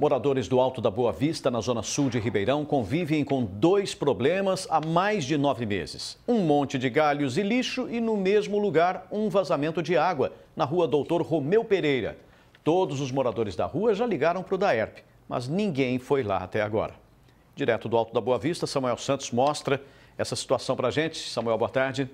Moradores do Alto da Boa Vista, na zona sul de Ribeirão, convivem com dois problemas há mais de nove meses: um monte de galhos e lixo e, no mesmo lugar, um vazamento de água na rua Doutor Romeu Pereira. Todos os moradores da rua já ligaram para o DAERP, mas ninguém foi lá até agora. Direto do Alto da Boa Vista, Samuel Santos mostra essa situação para a gente. Samuel, boa tarde.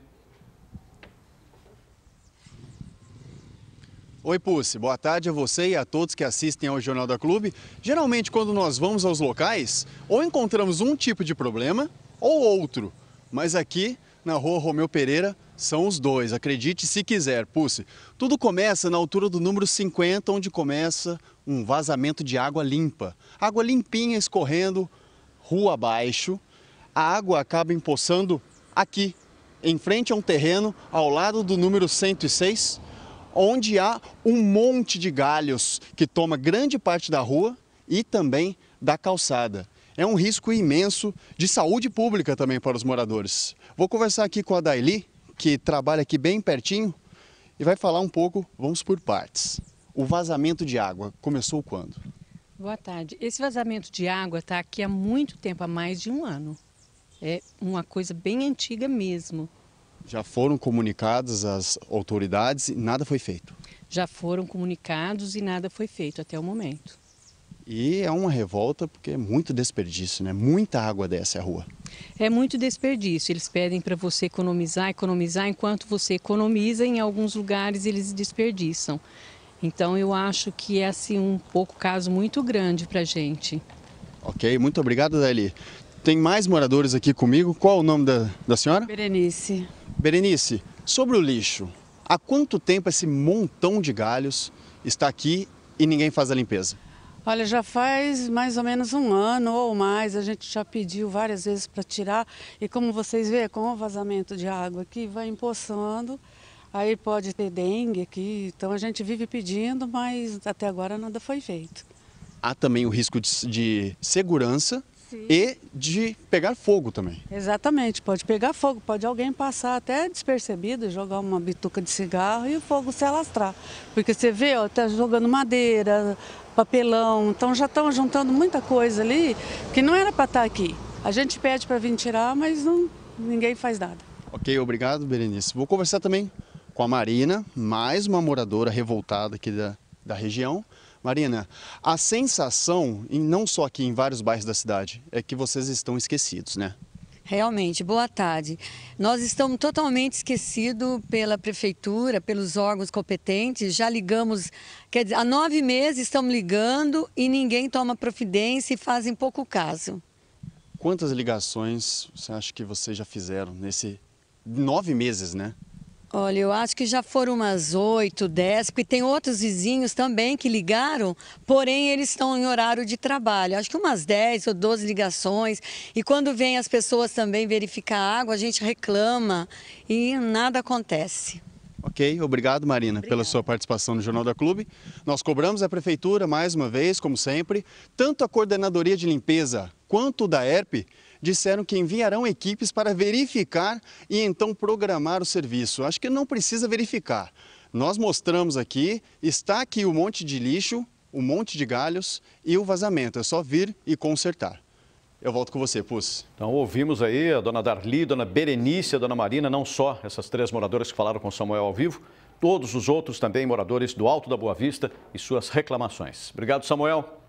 Oi, Pucci. Boa tarde a você e a todos que assistem ao Jornal da Clube. Geralmente, quando nós vamos aos locais, ou encontramos um tipo de problema ou outro. Mas aqui, na rua Romeu Pereira, são os dois, acredite se quiser, Pucci. Tudo começa na altura do número 50, onde começa um vazamento de água limpa. Água limpinha escorrendo rua abaixo. A água acaba empoçando aqui, em frente a um terreno ao lado do número 106, onde há um monte de galhos que toma grande parte da rua e também da calçada. É um risco imenso de saúde pública também para os moradores. Vou conversar aqui com a Daili, que trabalha aqui bem pertinho, e vai falar um pouco, vamos por partes. O vazamento de água começou quando? Boa tarde. Esse vazamento de água está aqui há muito tempo, há mais de um ano. É uma coisa bem antiga mesmo. Já foram comunicadas às autoridades e nada foi feito? Já foram comunicados e nada foi feito até o momento. E é uma revolta porque é muito desperdício, né? Muita água desce é a rua. É muito desperdício. Eles pedem para você economizar, economizar. Enquanto você economiza, em alguns lugares eles desperdiçam. Então eu acho que é assim um pouco caso muito grande para gente. Ok, muito obrigado, Dali. Tem mais moradores aqui comigo. Qual o nome da, da senhora? Berenice. Berenice, sobre o lixo, há quanto tempo esse montão de galhos está aqui e ninguém faz a limpeza? Olha, já faz mais ou menos um ano ou mais, a gente já pediu várias vezes para tirar. E como vocês veem, com o vazamento de água aqui, vai empoçando, aí pode ter dengue aqui. Então a gente vive pedindo, mas até agora nada foi feito. Há também o risco de, de segurança Sim. e de pegar fogo também. Exatamente, pode pegar fogo, pode alguém passar até despercebido, jogar uma bituca de cigarro e o fogo se alastrar. Porque você vê, ó, tá jogando madeira, papelão, então já estão juntando muita coisa ali que não era para estar tá aqui. A gente pede para vir tirar, mas não, ninguém faz nada. Ok, obrigado, Berenice. Vou conversar também com a Marina, mais uma moradora revoltada aqui da, da região. Marina, a sensação, e não só aqui em vários bairros da cidade, é que vocês estão esquecidos, né? Realmente, boa tarde. Nós estamos totalmente esquecidos pela prefeitura, pelos órgãos competentes. Já ligamos, quer dizer, há nove meses estamos ligando e ninguém toma providência e fazem pouco caso. Quantas ligações você acha que vocês já fizeram nesse nove meses, né? Olha, eu acho que já foram umas 8, 10, porque tem outros vizinhos também que ligaram, porém eles estão em horário de trabalho. Acho que umas 10 ou 12 ligações. E quando vem as pessoas também verificar a água, a gente reclama e nada acontece. Ok, obrigado Marina Obrigada. pela sua participação no Jornal da Clube. Nós cobramos a Prefeitura mais uma vez, como sempre, tanto a Coordenadoria de Limpeza quanto da ERP disseram que enviarão equipes para verificar e então programar o serviço. Acho que não precisa verificar. Nós mostramos aqui, está aqui o monte de lixo, o monte de galhos e o vazamento. É só vir e consertar. Eu volto com você, Pus. Então, ouvimos aí a dona Darli, a dona Berenice, a dona Marina, não só essas três moradoras que falaram com Samuel ao vivo, todos os outros também moradores do Alto da Boa Vista e suas reclamações. Obrigado, Samuel.